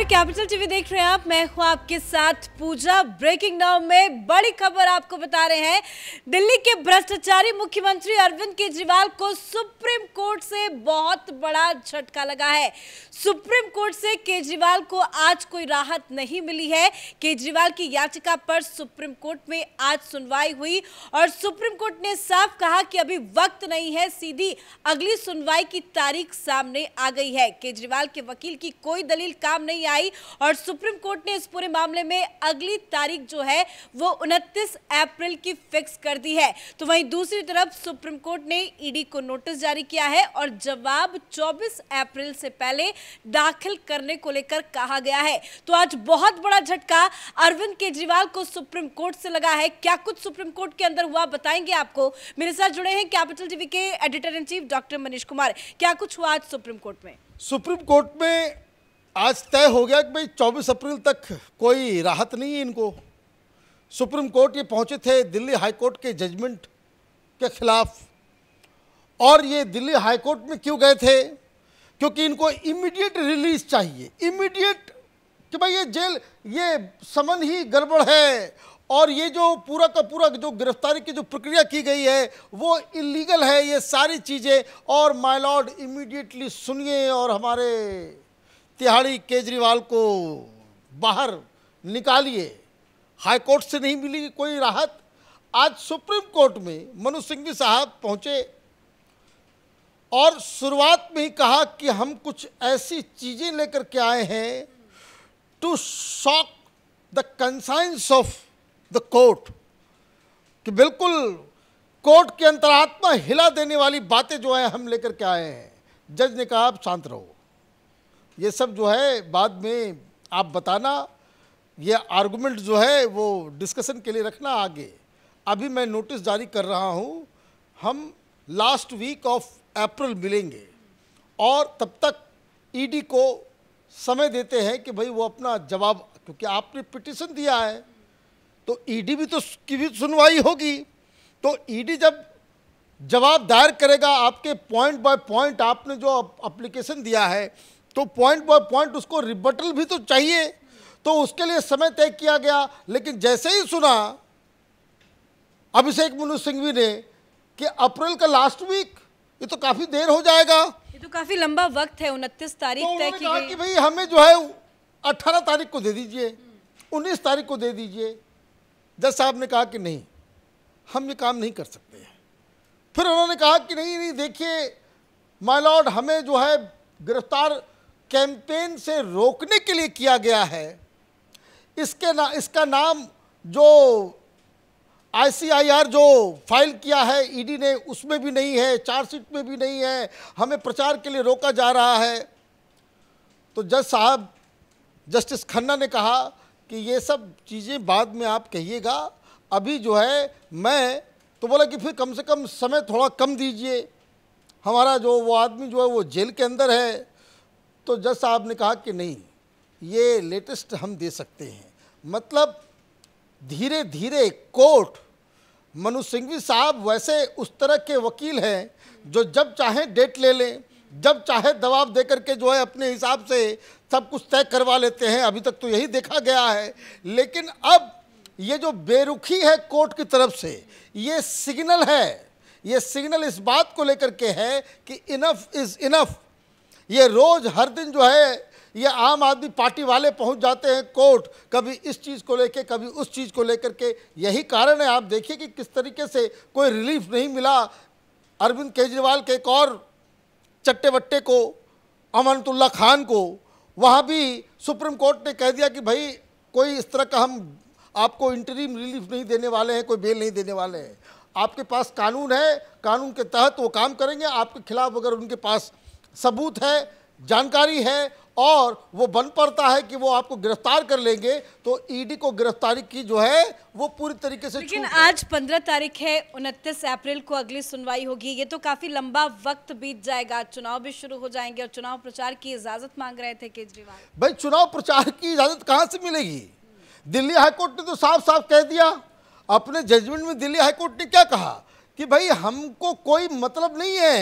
नमस्कार capital TV देख रहे हैं आप मैं हूं आपके साथ पूजा ब्रेकिंग नाउ में बड़ी खबर आपको बता रहे हैं दिल्ली के भ्रष्टाचारी मुख्यमंत्री अरविंद केजरीवाल को सुप्रीम कोर्ट से बहुत बड़ा झटका लगा है सुप्रीम कोर्ट से केजरीवाल को आज कोई राहत नहीं मिली है केजरीवाल की याचिका पर सुप्रीम कोर्ट में आज सुनवाई हुई और सुप्रीम कोर्ट ने साफ कहा कि अभी वक्त नहीं है सीधी अगली सुनवाई की तारीख सामने आ गई है केजरीवाल के वकील की कोई दलील काम नहीं आई और सुप्रीम कोर्ट ने इस पूरे मामले में अगली तारीख जो है वो उनतीस अप्रैल की फिक्स कर दी है तो वहीं दूसरी तरफ सुप्रीम कोर्ट ने ईडी को नोटिस जारी किया है और जवाब 24 अप्रैल से पहले दाखिल करने को लेकर कहा गया है तो आज बहुत बड़ा झटका अरविंद केजरीवाल को सुप्रीम कोर्ट से लगा है क्या कुछ सुप्रीम कोर्ट के अंदर हुआ बताएंगे आपको मेरे साथ जुड़े हैं कैपिटल टीवी के editor in chief doctor Manish Kumar क्या कुछ हुआ आज सुप्रीम कोर्ट में सुप्रीम कोर्ट में आज तय हो गया कि भाई 24 अप्रैल तक कोई राहत नहीं है इनको सुप्रीम कोर्ट ये पहुंचे थे दिल्ली हाई कोर्ट के जजमेंट के खिलाफ और ये दिल्ली हाई कोर्ट में क्यों गए थे क्योंकि इनको इमीडिएट रिलीज चाहिए इमीडिएट कि भाई ये जेल ये समन ही गड़बड़ है और ये जो पूरा का पूरा जो गिरफ्तारी की जो प्रक्रिया की गई है वो इलीगल है ये सारी चीज़ें और माई लॉर्ड इमीडिएटली सुनिए और हमारे तिहाड़ी केजरीवाल को बाहर निकालिए हाईकोर्ट से नहीं मिली कोई राहत आज सुप्रीम कोर्ट में मनु सिंघवी साहब पहुंचे और शुरुआत में ही कहा कि हम कुछ ऐसी चीज़ें लेकर के आए हैं to shock the conscience of the court कि बिल्कुल कोर्ट के अंतरात्मा हिला देने वाली बातें जो है हम लेकर के आए हैं जज ने कहा आप शांत रहो ये सब जो है बाद में आप बताना ये आर्गूमेंट जो है वो डिस्कशन के लिए रखना आगे अभी मैं नोटिस जारी कर रहा हूँ हम लास्ट वीक ऑफ अप्रैल मिलेंगे और तब तक ईडी e को समय देते हैं कि भाई वो अपना जवाब क्योंकि आपने पिटिशन दिया है तो ईडी e भी तो की भी सुनवाई होगी तो ईडी e जब जवाब दायर करेगा आपके पॉइंट बाय पॉइंट आपने जो अप्लीकेशन दिया है तो पॉइंट बाय पॉइंट उसको रिबटल भी तो चाहिए तो उसके लिए समय तय किया गया लेकिन जैसे ही सुना अभिषेक मनु सिंघवी ने कि अप्रैल का लास्ट वीक ये तो काफी देर हो जाएगा ये तो काफी लंबा वक्त है उनतीस तारीख तो तय की गई कि भाई हमें जो है अठारह तारीख को दे दीजिए उन्नीस तारीख को दे दीजिए जज साहब ने कहा कि नहीं हम ये काम नहीं कर सकते हैं फिर उन्होंने कहा कि नहीं नहीं देखिए माय लॉर्ड हमें जो है गिरफ्तार कैंपेन से रोकने के लिए किया गया है इसके ना इसका नाम जो आईसीआईआर जो फाइल किया है ईडी ने उसमें भी नहीं है चार्जशीट में भी नहीं है हमें प्रचार के लिए रोका जा रहा है तो जज साहब जस्टिस खन्ना ने कहा कि ये सब चीज़ें बाद में आप कहिएगा अभी जो है मैं तो बोला कि फिर कम से कम समय थोड़ा कम दीजिए हमारा जो वो आदमी जो है वो जेल के अंदर है तो जज साहब ने कहा कि नहीं ये लेटेस्ट हम दे सकते हैं मतलब धीरे धीरे कोर्ट मनु सिंघवी साहब वैसे उस तरह के वकील हैं जो जब चाहे डेट ले लें जब चाहे दबाव दे करके जो है अपने हिसाब से सब कुछ तय करवा लेते हैं अभी तक तो यही देखा गया है लेकिन अब ये जो बेरुखी है कोर्ट की तरफ से ये सिग्नल है ये सिग्नल इस बात को लेकर के है कि इनफ इज़ इनफ़ ये रोज़ हर दिन जो है ये आम आदमी पार्टी वाले पहुंच जाते हैं कोर्ट कभी इस चीज़ को लेके कभी उस चीज़ को लेकर के यही कारण है आप देखिए कि किस तरीके से कोई रिलीफ नहीं मिला अरविंद केजरीवाल के एक और चट्टे बट्टे को अमानतुल्ला खान को वहाँ भी सुप्रीम कोर्ट ने कह दिया कि भाई कोई इस तरह का हम आपको इंटरीम रिलीफ नहीं देने वाले हैं कोई बेल नहीं देने वाले हैं आपके पास कानून है कानून के तहत वो काम करेंगे आपके खिलाफ अगर उनके पास सबूत है जानकारी है और वो बन पड़ता है कि वो आपको गिरफ्तार कर लेंगे तो ईडी e को गिरफ्तारी की जो है वो पूरी तरीके से लेकिन आज पंद्रह तारीख है उनतीस अप्रैल को अगली सुनवाई होगी ये तो काफी लंबा वक्त बीत जाएगा चुनाव भी शुरू हो जाएंगे और चुनाव प्रचार की इजाजत मांग रहे थे केजरीवाल भाई चुनाव प्रचार की इजाजत कहाँ से मिलेगी दिल्ली हाईकोर्ट ने तो साफ साफ कह दिया अपने जजमेंट में दिल्ली हाईकोर्ट ने क्या कहा कि भाई हमको कोई मतलब नहीं है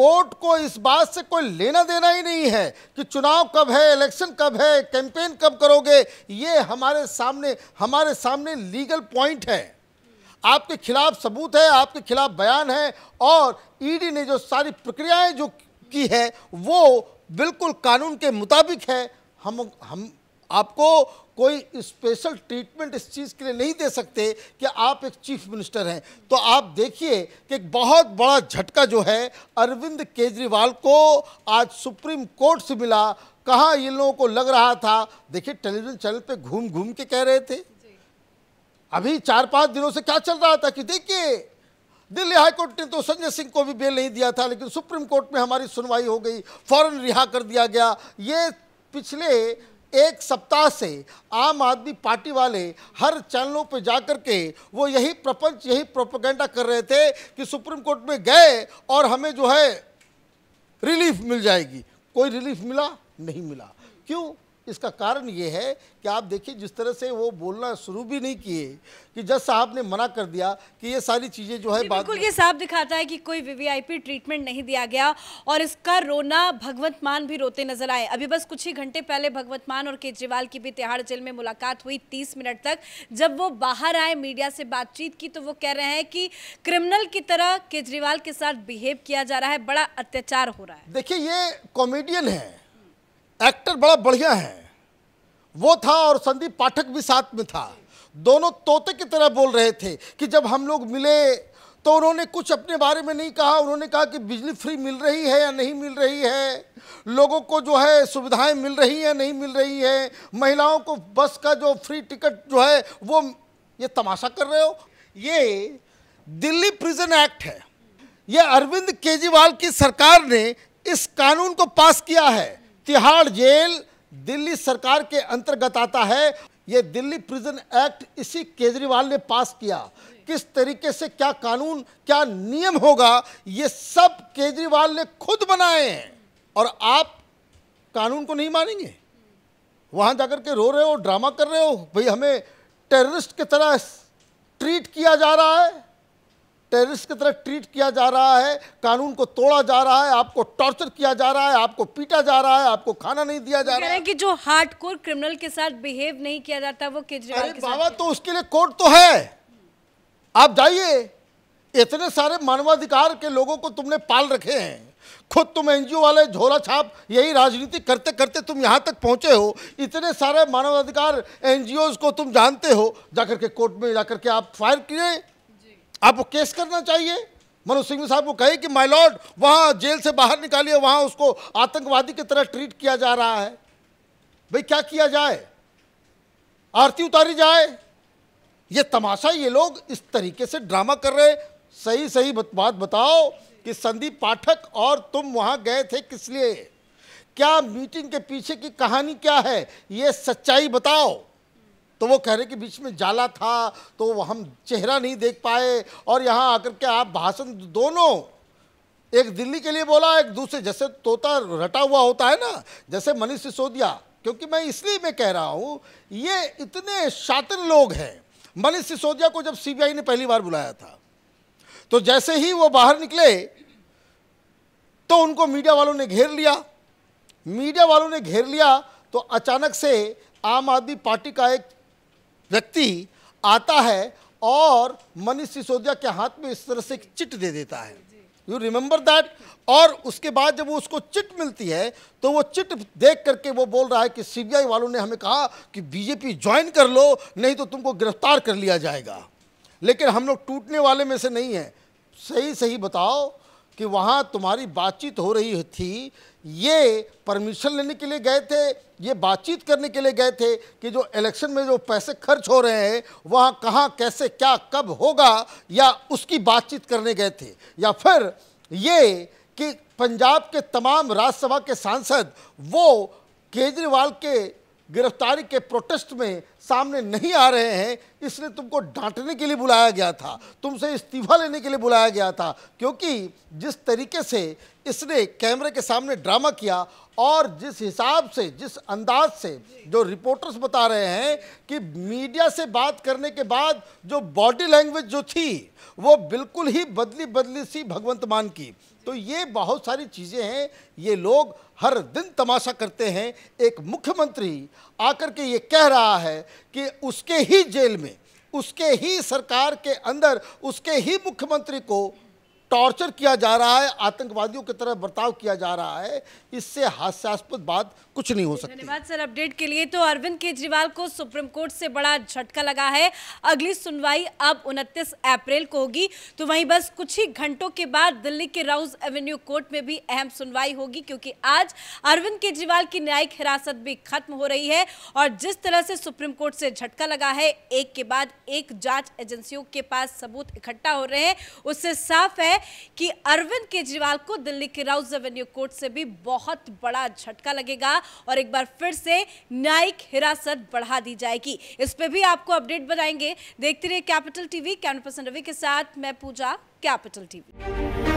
कोर्ट को इस बात से कोई लेना देना ही नहीं है कि चुनाव कब है इलेक्शन कब है कैंपेन कब करोगे ये हमारे सामने हमारे सामने लीगल पॉइंट है आपके खिलाफ सबूत है आपके खिलाफ बयान है और ईडी e ने जो सारी प्रक्रियाएं जो की है वो बिल्कुल कानून के मुताबिक है हम हम आपको कोई स्पेशल ट्रीटमेंट इस चीज़ के लिए नहीं दे सकते कि आप एक चीफ मिनिस्टर हैं तो आप देखिए कि एक बहुत बड़ा झटका जो है अरविंद केजरीवाल को आज सुप्रीम कोर्ट से मिला कहाँ इन लोगों को लग रहा था देखिए टेलीविजन चैनल पे घूम घूम के कह रहे थे अभी चार पांच दिनों से क्या चल रहा था कि देखिए दिल्ली हाईकोर्ट ने तो संजय सिंह को भी बेल नहीं दिया था लेकिन सुप्रीम कोर्ट में हमारी सुनवाई हो गई फौरन रिहा कर दिया गया ये पिछले एक सप्ताह से आम आदमी पार्टी वाले हर चैनलों पर जाकर के वो यही प्रपंच यही प्रोपोगेंडा कर रहे थे कि सुप्रीम कोर्ट में गए और हमें जो है रिलीफ मिल जाएगी कोई रिलीफ मिला नहीं मिला क्यों इसका कारण ये है कि आप देखिए जिस तरह से वो बोलना शुरू भी नहीं किए कि जज साहब ने मना कर दिया कि ये सारी चीज़ें जो है बिल्कुल ये साफ दिखाता है कि कोई वीवीआईपी ट्रीटमेंट नहीं दिया गया और इसका रोना भगवंत मान भी रोते नजर आए अभी बस कुछ ही घंटे पहले भगवंत मान और केजरीवाल की भी तिहाड़ जेल में मुलाकात हुई तीस मिनट तक जब वो बाहर आए मीडिया से बातचीत की तो वो कह रहे हैं कि क्रिमिनल की तरह केजरीवाल के साथ बिहेव किया जा रहा है बड़ा अत्याचार हो रहा है देखिये ये कॉमेडियन है एक्टर बड़ा बढ़िया है वो था और संदीप पाठक भी साथ में था दोनों तोते की तरह बोल रहे थे कि जब हम लोग मिले तो उन्होंने कुछ अपने बारे में नहीं कहा उन्होंने कहा कि बिजली फ्री मिल रही है या नहीं मिल रही है लोगों को जो है सुविधाएं मिल रही हैं नहीं मिल रही है महिलाओं को बस का जो फ्री टिकट जो है वो ये तमाशा कर रहे हो ये दिल्ली प्रिजन एक्ट है ये अरविंद केजरीवाल की सरकार ने इस कानून को पास किया है तिहाड़ जेल दिल्ली सरकार के अंतर्गत आता है ये दिल्ली प्रिजन एक्ट इसी केजरीवाल ने पास किया किस तरीके से क्या कानून क्या नियम होगा ये सब केजरीवाल ने खुद बनाए हैं और आप कानून को नहीं मानेंगे वहां जाकर के रो रहे हो ड्रामा कर रहे हो भाई हमें टेररिस्ट की तरह ट्रीट किया जा रहा है टेररिस्ट की तरह ट्रीट किया जा रहा है कानून को तोड़ा जा रहा है आपको टॉर्चर किया जा रहा है आपको पीटा जा रहा है आपको खाना नहीं दिया जा रहा है कि जो हार्डकोर क्रिमिनल के साथ बिहेव नहीं किया जाता वो केजरीवाल के बाबा तो उसके लिए कोर्ट तो है आप जाइए इतने सारे मानवाधिकार के लोगों को तुमने पाल रखे हैं खुद तुम एनजीओ वाले झोला छाप यही राजनीति करते करते तुम यहाँ तक पहुँचे हो इतने सारे मानवाधिकार एनजीओज को तुम जानते हो जाकर के कोर्ट में जाकर के आप फायर किए आपको केस करना चाहिए मनोज सिंह साहब को कहे कि माइलॉर्ड वहां जेल से बाहर निकालिए वहां उसको आतंकवादी की तरह ट्रीट किया जा रहा है भाई क्या किया जाए आरती उतारी जाए ये तमाशा ये लोग इस तरीके से ड्रामा कर रहे सही सही बात बताओ कि संदीप पाठक और तुम वहां गए थे किस लिए क्या मीटिंग के पीछे की कहानी क्या है ये सच्चाई बताओ तो वो कह रहे कि बीच में जाला था तो हम चेहरा नहीं देख पाए और यहाँ आकर के आप भाषण दोनों एक दिल्ली के लिए बोला एक दूसरे जैसे तोता रटा हुआ होता है ना जैसे मनीष सिसोदिया क्योंकि मैं इसलिए मैं कह रहा हूँ ये इतने शातिर लोग हैं मनीष सिसोदिया को जब सीबीआई ने पहली बार बुलाया था तो जैसे ही वो बाहर निकले तो उनको मीडिया वालों ने घेर लिया मीडिया वालों ने घेर लिया तो अचानक से आम आदमी पार्टी का एक व्यक्ति आता है और मनीष सिसोदिया के हाथ में इस तरह से एक चिट दे देता है यू रिमेंबर दैट और उसके बाद जब वो उसको चिट मिलती है तो वो चिट देख करके वो बोल रहा है कि सीबीआई वालों ने हमें कहा कि बीजेपी ज्वाइन कर लो नहीं तो तुमको गिरफ्तार कर लिया जाएगा लेकिन हम लोग टूटने वाले में से नहीं हैं सही सही बताओ कि वहाँ तुम्हारी बातचीत हो रही थी ये परमिशन लेने के लिए गए थे ये बातचीत करने के लिए गए थे कि जो इलेक्शन में जो पैसे खर्च हो रहे हैं वहाँ कहाँ कैसे क्या कब होगा या उसकी बातचीत करने गए थे या फिर ये कि पंजाब के तमाम राज्यसभा के सांसद वो केजरीवाल के गिरफ्तारी के प्रोटेस्ट में सामने नहीं आ रहे हैं इसलिए तुमको डांटने के लिए बुलाया गया था तुमसे इस्तीफा लेने के लिए बुलाया गया था क्योंकि जिस तरीके से इसने कैमरे के सामने ड्रामा किया और जिस हिसाब से जिस अंदाज से जो रिपोर्टर्स बता रहे हैं कि मीडिया से बात करने के बाद जो बॉडी लैंग्वेज जो थी वो बिल्कुल ही बदली बदली सी भगवंत मान की तो ये बहुत सारी चीज़ें हैं ये लोग हर दिन तमाशा करते हैं एक मुख्यमंत्री आकर के ये कह रहा है कि उसके ही जेल में उसके ही सरकार के अंदर उसके ही मुख्यमंत्री को टॉर्चर किया जा रहा है आतंकवादियों की तरह बर्ताव किया जा रहा है इससे हास्यास्पद बात कुछ नहीं हो सकता धन्यवाद सर अपडेट के लिए तो अरविंद केजरीवाल को सुप्रीम कोर्ट से बड़ा झटका लगा है अगली सुनवाई अब उनतीस अप्रैल को होगी तो वहीं बस कुछ ही घंटों के बाद दिल्ली के राउस एवेन्यू कोर्ट में भी अहम सुनवाई होगी क्योंकि आज अरविंद केजरीवाल की न्यायिक हिरासत भी खत्म हो रही है और जिस तरह से सुप्रीम कोर्ट से झटका लगा है एक के बाद एक जांच एजेंसियों के पास सबूत इकट्ठा हो रहे हैं उससे साफ है कि अरविंद केजरीवाल को दिल्ली के राउस एवेन्यू कोर्ट से भी बहुत बड़ा झटका लगेगा और एक बार फिर से न्यायिक हिरासत बढ़ा दी जाएगी इस पर भी आपको अपडेट बनाएंगे देखते रहिए capital TV camera person Ravi के साथ मैं पूजा कैपिटल टीवी